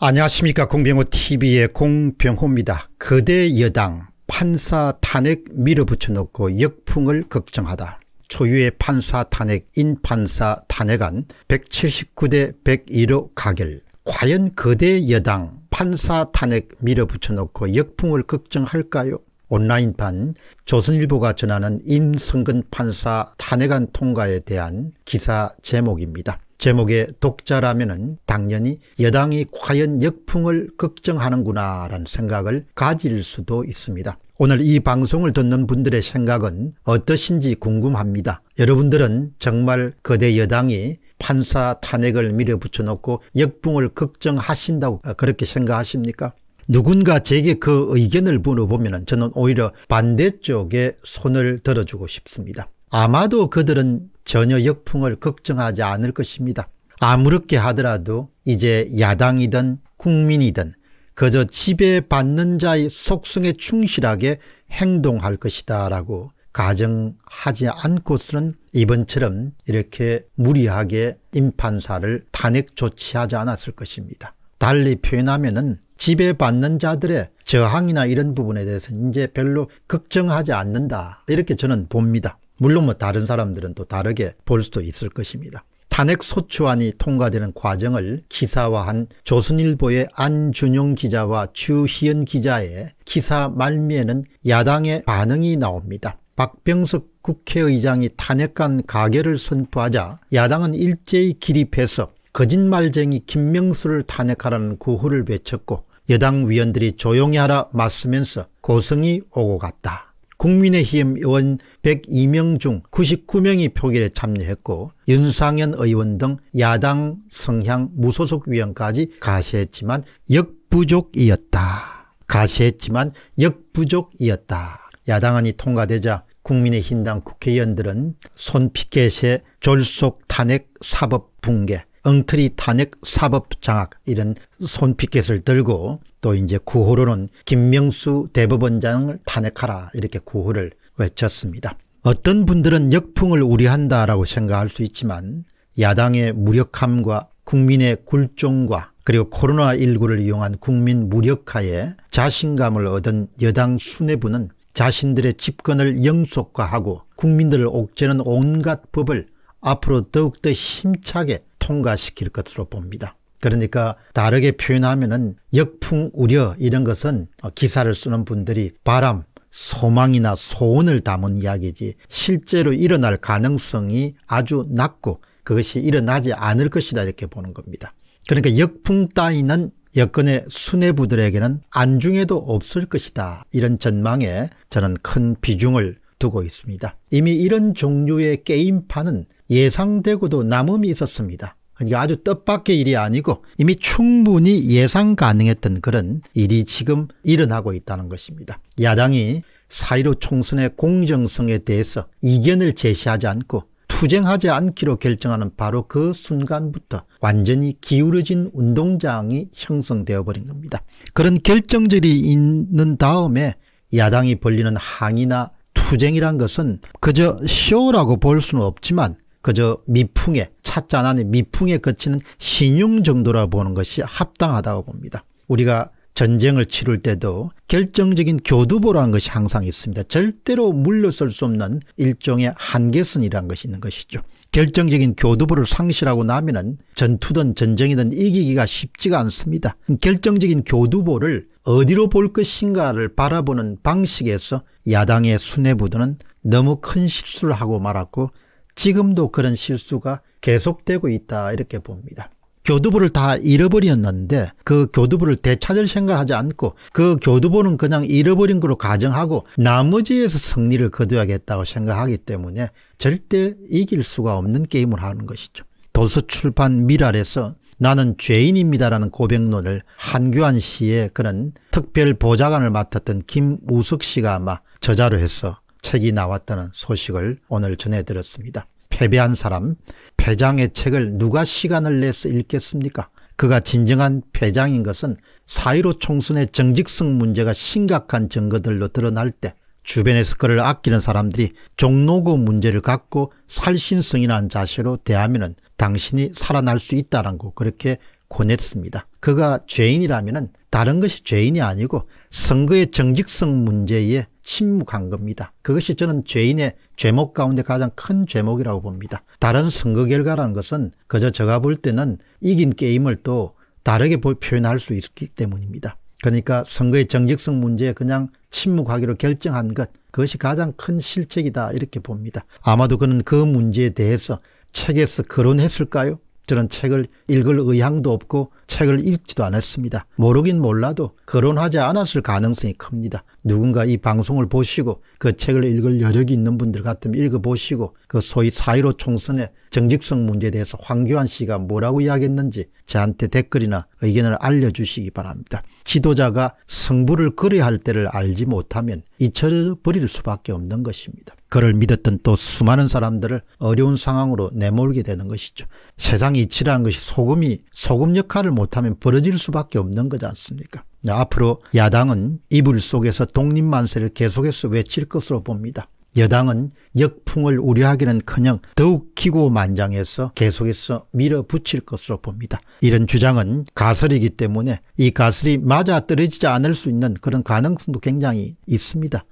안녕하십니까 공병호TV의 공병호입니다. 거대 여당 판사 탄핵 밀어붙여 놓고 역풍을 걱정하다. 초유의 판사 탄핵 인판사 탄핵안 179대 101호 가결 과연 거대 여당 판사 탄핵 밀어붙여 놓고 역풍을 걱정할까요? 온라인판 조선일보가 전하는 임성근 판사 탄핵안 통과에 대한 기사 제목입니다. 제목의 독자라면 당연히 여당이 과연 역풍을 걱정하는구나라는 생각을 가질 수도 있습니다. 오늘 이 방송을 듣는 분들의 생각은 어떠신지 궁금합니다. 여러분들은 정말 거대 여당이 판사 탄핵을 밀어붙여 놓고 역풍을 걱정하신다고 어, 그렇게 생각하십니까? 누군가 제게 그 의견을 물어보면 저는 오히려 반대쪽에 손을 들어주고 싶습니다. 아마도 그들은 전혀 역풍을 걱정하지 않을 것입니다. 아무렇게 하더라도 이제 야당이든 국민이든 그저 지배받는 자의 속성에 충실하게 행동할 것이다 라고 가정하지 않고서는 이번처럼 이렇게 무리하게 임판사를 탄핵 조치하지 않았을 것입니다. 달리 표현하면 은 지배받는 자들의 저항이나 이런 부분에 대해서 이제 별로 걱정하지 않는다 이렇게 저는 봅니다. 물론 뭐 다른 사람들은 또 다르게 볼 수도 있을 것입니다. 탄핵 소추안이 통과되는 과정을 기사화한 조선일보의 안준용 기자와 주희연 기자의 기사 말미에는 야당의 반응이 나옵니다. 박병석 국회의장이 탄핵안 가결을 선포하자 야당은 일제히 기립해서 거짓말쟁이 김명수를 탄핵하라는 구호를 외쳤고 여당 위원들이 조용히 하라 맞으면서 고성이 오고 갔다. 국민의힘 의원 102명 중 99명이 표결에 참여했고 윤상현 의원 등 야당 성향 무소속 위원까지 가세했지만 역부족이었다. 가세했지만 역부족이었다. 야당안이 통과되자 국민의힘당 국회의원들은 손피켓의 졸속 탄핵 사법 붕괴 엉터리 탄핵 사법 장악 이런 손피켓을 들고 또 이제 구호로는 김명수 대법원장을 탄핵하라 이렇게 구호를 외쳤습니다. 어떤 분들은 역풍을 우려한다라고 생각할 수 있지만 야당의 무력함과 국민의 굴종과 그리고 코로나19를 이용한 국민 무력화에 자신감을 얻은 여당 수뇌부는 자신들의 집권을 영속화하고 국민들을 옥죄는 온갖 법을 앞으로 더욱더 힘차게 통과시킬 것으로 봅니다. 그러니까 다르게 표현하면은 역풍 우려 이런 것은 기사를 쓰는 분들이 바람, 소망이나 소원을 담은 이야기지 실제로 일어날 가능성이 아주 낮고 그것이 일어나지 않을 것이다 이렇게 보는 겁니다. 그러니까 역풍 따위는 여건의 수뇌부들에게는 안중에도 없을 것이다. 이런 전망에 저는 큰 비중을 두고 있습니다. 이미 이런 종류의 게임판은 예상되고도 남음이 있었습니다. 그러니까 아주 뜻밖의 일이 아니고 이미 충분히 예상 가능했던 그런 일이 지금 일어나고 있다는 것입니다. 야당이 사이로 총선의 공정성에 대해서 이견을 제시하지 않고 투쟁하지 않기로 결정하는 바로 그 순간부터 완전히 기울어진 운동장이 형성되어 버린 겁니다. 그런 결정들이 있는 다음에 야당이 벌리는 항의나 투쟁이란 것은 그저 쇼라고 볼 수는 없지만 그저 미풍에 찾자안 미풍에 그치는 신용 정도라 보는 것이 합당하다고 봅니다. 우리가 전쟁을 치를 때도 결정적인 교두보라는 것이 항상 있습니다. 절대로 물러설 수 없는 일종의 한계선이라는 것이 있는 것이죠. 결정적인 교두보를 상실하고 나면은 전투든 전쟁이든 이기기가 쉽지가 않습니다. 결정적인 교두보를 어디로 볼 것인가를 바라보는 방식에서 야당의 수뇌부도는 너무 큰 실수를 하고 말았고 지금도 그런 실수가 계속되고 있다 이렇게 봅니다. 교두보를 다 잃어버렸는데 그 교두보를 되찾을 생각하지 않고 그 교두보는 그냥 잃어버린 걸로 가정하고 나머지에서 승리를 거두어야겠다고 생각하기 때문에 절대 이길 수가 없는 게임을 하는 것이죠. 도서출판 미랄에서 나는 죄인입니다라는 고백론을 한교환 씨의 그런 특별 보좌관을 맡았던 김우석 씨가 아마 저자로 해서 책이 나왔다는 소식을 오늘 전해드렸습니다. 패배한 사람, 패장의 책을 누가 시간을 내서 읽겠습니까? 그가 진정한 패장인 것은 사이로 총선의 정직성 문제가 심각한 증거들로 드러날 때 주변에서 그를 아끼는 사람들이 종로구 문제를 갖고 살신성이라는 자세로 대하면 당신이 살아날 수 있다라고 그렇게 권했습니다. 그가 죄인이라면 다른 것이 죄인이 아니고 선거의 정직성 문제에 침묵한 겁니다. 그것이 저는 죄인의 죄목 가운데 가장 큰 죄목이라고 봅니다. 다른 선거 결과라는 것은 그저 제가 볼 때는 이긴 게임을 또 다르게 표현할 수 있기 때문입니다. 그러니까 선거의 정직성 문제에 그냥 침묵하기로 결정한 것 그것이 가장 큰 실책이다 이렇게 봅니다. 아마도 그는 그 문제에 대해서 책에서 거론했을까요? 저는 책을 읽을 의향도 없고 책을 읽지도 않았습니다. 모르긴 몰라도 거론하지 않았을 가능성이 큽니다. 누군가 이 방송을 보시고 그 책을 읽을 여력이 있는 분들 같으면 읽어보시고 그 소위 사이로 총선의 정직성 문제에 대해서 황교안 씨가 뭐라고 이야기했는지 저한테 댓글이나 의견을 알려주시기 바랍니다. 지도자가 승부를 그리할 때를 알지 못하면 잊혀버릴 수밖에 없는 것입니다. 그를 믿었던 또 수많은 사람들을 어려운 상황으로 내몰게 되는 것이죠. 세상 이치라는 것이 소금이 소금 역할을 못하면 벌어질 수밖에 없는 거지 않습니까? 앞으로 야당은 이불 속에서 독립만세를 계속해서 외칠 것으로 봅니다. 여당은 역풍을 우려하기는커녕 더욱 기고만장해서 계속해서 밀어붙일 것으로 봅니다. 이런 주장은 가설이기 때문에 이 가설이 맞아떨어지지 않을 수 있는 그런 가능성도 굉장히 있습니다.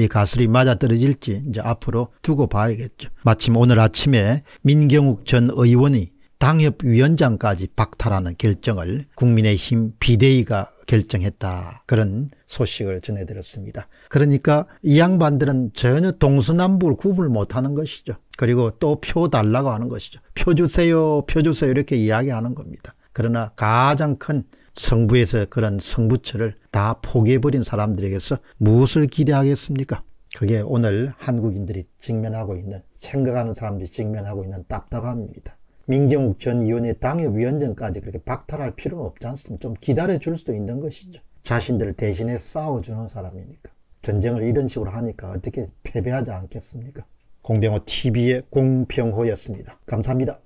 이 가설이 맞아떨어질지 이제 앞으로 두고 봐야겠죠. 마침 오늘 아침에 민경욱 전 의원이 당협위원장까지 박탈하는 결정을 국민의힘 비대위가 결정했다. 그런 소식을 전해드렸습니다. 그러니까 이 양반들은 전혀 동서남북을 구분을 못하는 것이죠. 그리고 또 표 달라고 하는 것이죠. 표 주세요, 표 주세요 이렇게 이야기하는 겁니다. 그러나 가장 큰 성부에서 그런 성부처를 다 포기해버린 사람들에게서 무엇을 기대하겠습니까? 그게 오늘 한국인들이 직면하고 있는, 생각하는 사람들이 직면하고 있는 답답함입니다. 민경욱 전 의원의 당협위원장까지 그렇게 박탈할 필요는 없지 않습니까? 좀 기다려줄 수도 있는 것이죠. 자신들을 대신해 싸워주는 사람이니까. 전쟁을 이런 식으로 하니까 어떻게 패배하지 않겠습니까? 공병호 TV의 공병호였습니다. 감사합니다.